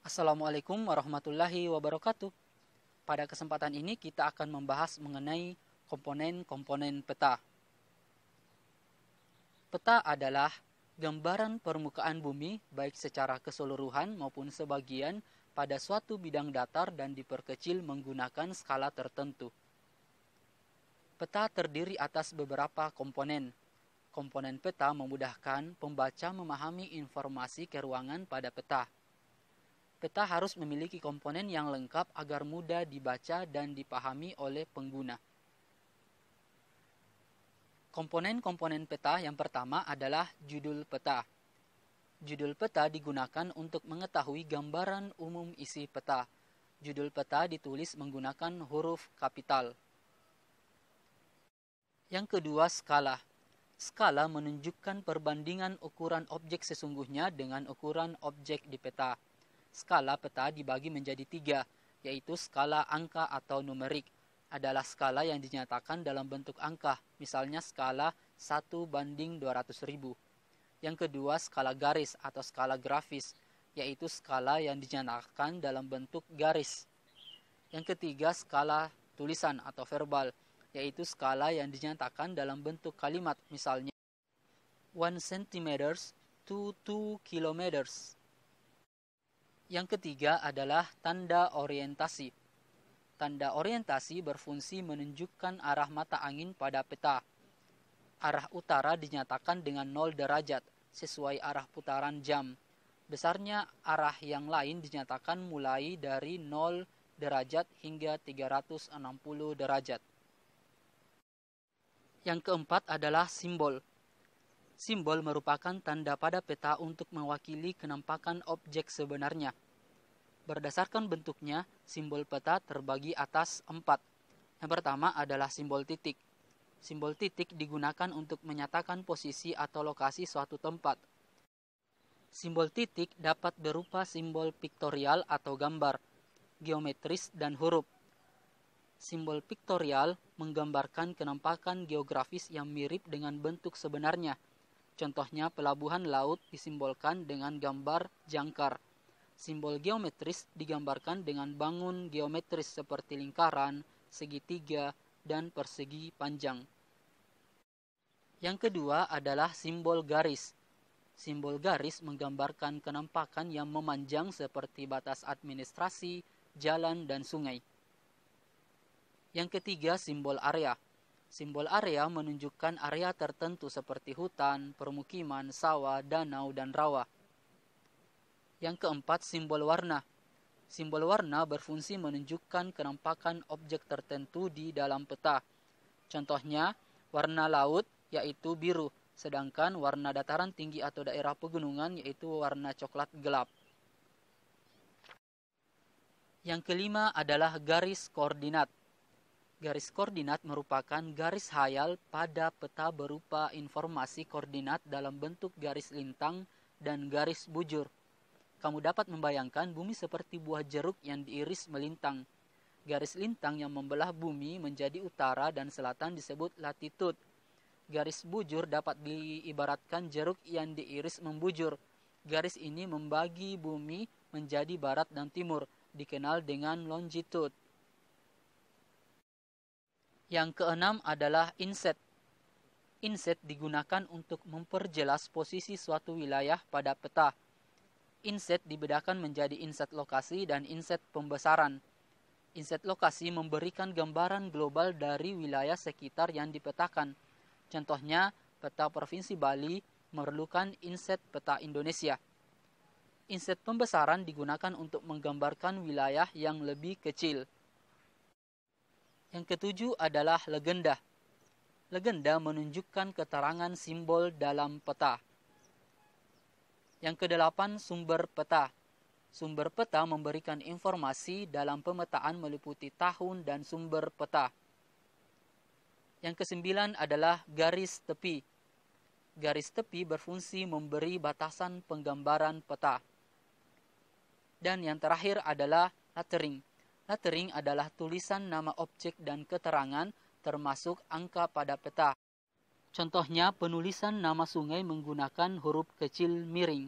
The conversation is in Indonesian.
Assalamualaikum warahmatullahi wabarakatuh. Pada kesempatan ini kita akan membahas mengenai komponen-komponen peta. Peta adalah gambaran permukaan bumi baik secara keseluruhan maupun sebagian pada suatu bidang datar dan diperkecil menggunakan skala tertentu. Peta terdiri atas beberapa komponen. Komponen peta memudahkan pembaca memahami informasi keruangan pada peta. Peta harus memiliki komponen yang lengkap agar mudah dibaca dan dipahami oleh pengguna. Komponen-komponen peta yang pertama adalah judul peta. Judul peta digunakan untuk mengetahui gambaran umum isi peta. Judul peta ditulis menggunakan huruf kapital. Yang kedua, skala. Skala menunjukkan perbandingan ukuran objek sesungguhnya dengan ukuran objek di peta. Skala peta dibagi menjadi tiga, yaitu skala angka atau numerik. Adalah skala yang dinyatakan dalam bentuk angka, misalnya skala 1 banding 200 ribu. Yang kedua, skala garis atau skala grafis, yaitu skala yang dinyatakan dalam bentuk garis. Yang ketiga, skala tulisan atau verbal, yaitu skala yang dinyatakan dalam bentuk kalimat misalnya 1 cm to 2 km. Yang ketiga adalah tanda orientasi. Tanda orientasi berfungsi menunjukkan arah mata angin pada peta. Arah utara dinyatakan dengan 0 derajat sesuai arah putaran jam. Besarnya arah yang lain dinyatakan mulai dari 0 derajat hingga 360 derajat. Yang keempat adalah simbol. Simbol merupakan tanda pada peta untuk mewakili kenampakan objek sebenarnya. Berdasarkan bentuknya, simbol peta terbagi atas empat. Yang pertama adalah simbol titik. Simbol titik digunakan untuk menyatakan posisi atau lokasi suatu tempat. Simbol titik dapat berupa simbol piktorial atau gambar, geometris, dan huruf. Simbol piktorial menggambarkan kenampakan geografis yang mirip dengan bentuk sebenarnya. Contohnya pelabuhan laut disimbolkan dengan gambar jangkar. Simbol geometris digambarkan dengan bangun geometris seperti lingkaran, segitiga, dan persegi panjang. Yang kedua adalah simbol garis. Simbol garis menggambarkan kenampakan yang memanjang seperti batas administrasi, jalan, dan sungai. Yang ketiga, simbol area. Simbol area menunjukkan area tertentu seperti hutan, permukiman, sawah, danau, dan rawa. Yang keempat, simbol warna. Simbol warna berfungsi menunjukkan kenampakan objek tertentu di dalam peta. Contohnya, warna laut yaitu biru, sedangkan warna dataran tinggi atau daerah pegunungan yaitu warna coklat gelap. Yang kelima adalah garis koordinat. Garis koordinat merupakan garis hayal pada peta berupa informasi koordinat dalam bentuk garis lintang dan garis bujur. Kamu dapat membayangkan bumi seperti buah jeruk yang diiris melintang. Garis lintang yang membelah bumi menjadi utara dan selatan disebut latitud. Garis bujur dapat diibaratkan jeruk yang diiris membujur. Garis ini membagi bumi menjadi barat dan timur, dikenal dengan longitud. Yang keenam adalah inset. Inset digunakan untuk memperjelas posisi suatu wilayah pada peta. Inset dibedakan menjadi inset lokasi dan inset pembesaran. Inset lokasi memberikan gambaran global dari wilayah sekitar yang dipetakan. Contohnya, peta Provinsi Bali memerlukan inset peta Indonesia. Inset pembesaran digunakan untuk menggambarkan wilayah yang lebih kecil. Yang ketujuh adalah legenda. Legenda menunjukkan keterangan simbol dalam peta. Yang kedelapan, sumber peta. Sumber peta memberikan informasi dalam pemetaan meliputi tahun dan sumber peta. Yang kesembilan adalah garis tepi. Garis tepi berfungsi memberi batasan penggambaran peta. Dan yang terakhir adalah lettering. Lettering adalah tulisan nama objek dan keterangan termasuk angka pada peta. Contohnya penulisan nama sungai menggunakan huruf kecil miring.